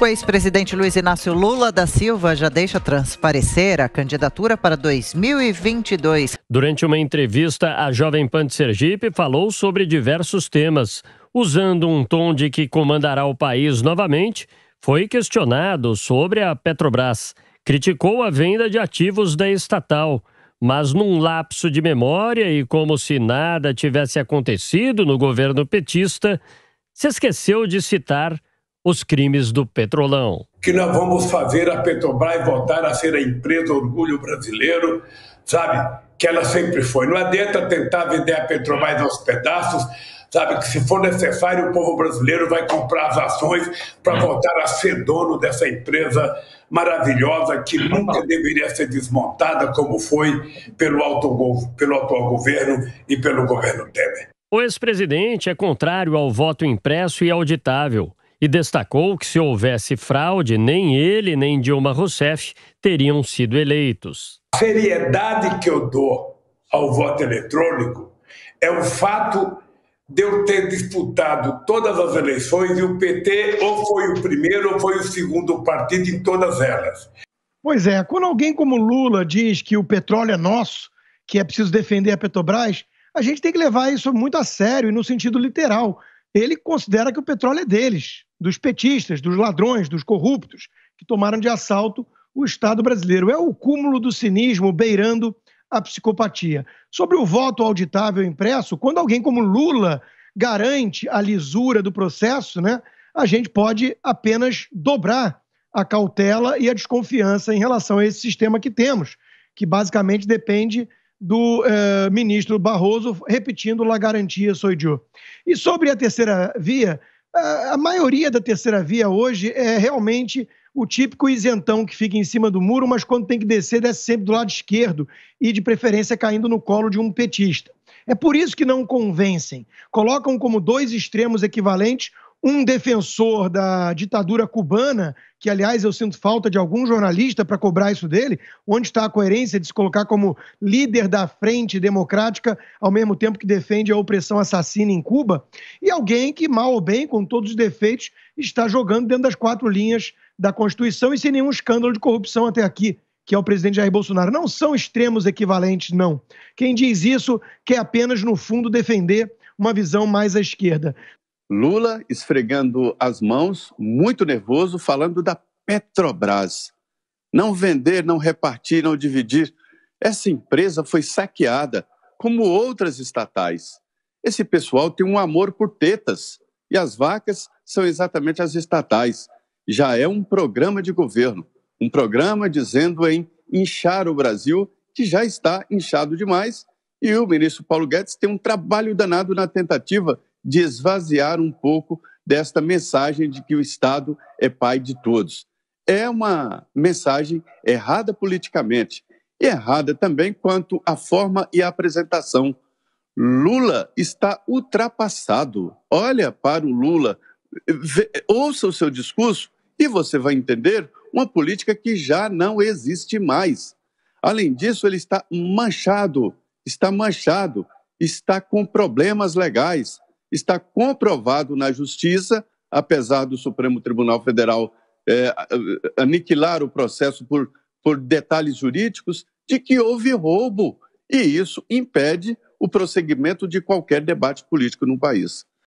O ex-presidente Luiz Inácio Lula da Silva já deixa transparecer a candidatura para 2022. Durante uma entrevista, a Jovem Pan de Sergipe falou sobre diversos temas. Usando um tom de que comandará o país novamente, foi questionado sobre a Petrobras. Criticou a venda de ativos da estatal, mas num lapso de memória e como se nada tivesse acontecido no governo petista, se esqueceu de citar os crimes do Petrolão. Que nós vamos fazer a Petrobras é voltar a ser a empresa orgulho brasileiro, sabe? Que ela sempre foi. Não adianta tentar vender a Petrobras aos pedaços, sabe? Que se for necessário, o povo brasileiro vai comprar as ações para voltar a ser dono dessa empresa maravilhosa que nunca deveria ser desmontada, como foi pelo, pelo atual governo e pelo governo Temer. O ex-presidente é contrário ao voto impresso e auditável e destacou que se houvesse fraude, nem ele nem Dilma Rousseff teriam sido eleitos. A seriedade que eu dou ao voto eletrônico é o fato de eu ter disputado todas as eleições e o PT ou foi o primeiro ou foi o segundo partido em todas elas. Pois é, quando alguém como Lula diz que o petróleo é nosso, que é preciso defender a Petrobras, a gente tem que levar isso muito a sério e no sentido literal ele considera que o petróleo é deles, dos petistas, dos ladrões, dos corruptos, que tomaram de assalto o Estado brasileiro. É o cúmulo do cinismo beirando a psicopatia. Sobre o voto auditável impresso, quando alguém como Lula garante a lisura do processo, né, a gente pode apenas dobrar a cautela e a desconfiança em relação a esse sistema que temos, que basicamente depende do eh, ministro Barroso, repetindo a garantia sou eu. E sobre a terceira via, a, a maioria da terceira via hoje é realmente o típico isentão que fica em cima do muro, mas quando tem que descer, desce sempre do lado esquerdo e, de preferência, caindo no colo de um petista. É por isso que não convencem. Colocam como dois extremos equivalentes um defensor da ditadura cubana, que aliás eu sinto falta de algum jornalista para cobrar isso dele, onde está a coerência de se colocar como líder da frente democrática, ao mesmo tempo que defende a opressão assassina em Cuba, e alguém que, mal ou bem, com todos os defeitos, está jogando dentro das quatro linhas da Constituição e sem nenhum escândalo de corrupção até aqui. Que é o presidente Jair Bolsonaro. Não são extremos equivalentes, não. Quem diz isso quer apenas, no fundo, defender uma visão mais à esquerda. Lula esfregando as mãos, muito nervoso, falando da Petrobras. Não vender, não repartir, não dividir. Essa empresa foi saqueada, como outras estatais. Esse pessoal tem um amor por tetas, e as vacas são exatamente as estatais. Já é um programa de governo, um programa dizendo em inchar o Brasil, que já está inchado demais, e o ministro Paulo Guedes tem um trabalho danado na tentativa de esvaziar um pouco desta mensagem de que o Estado é pai de todos. É uma mensagem errada politicamente e errada também quanto à forma e à apresentação. Lula está ultrapassado. Olha para o Lula, ouça o seu discurso e você vai entender uma política que já não existe mais. Além disso, ele está manchado, está manchado, está com problemas legais, está comprovado na Justiça, apesar do Supremo Tribunal Federal é, aniquilar o processo por, por detalhes jurídicos, de que houve roubo. E isso impede o prosseguimento de qualquer debate político no país.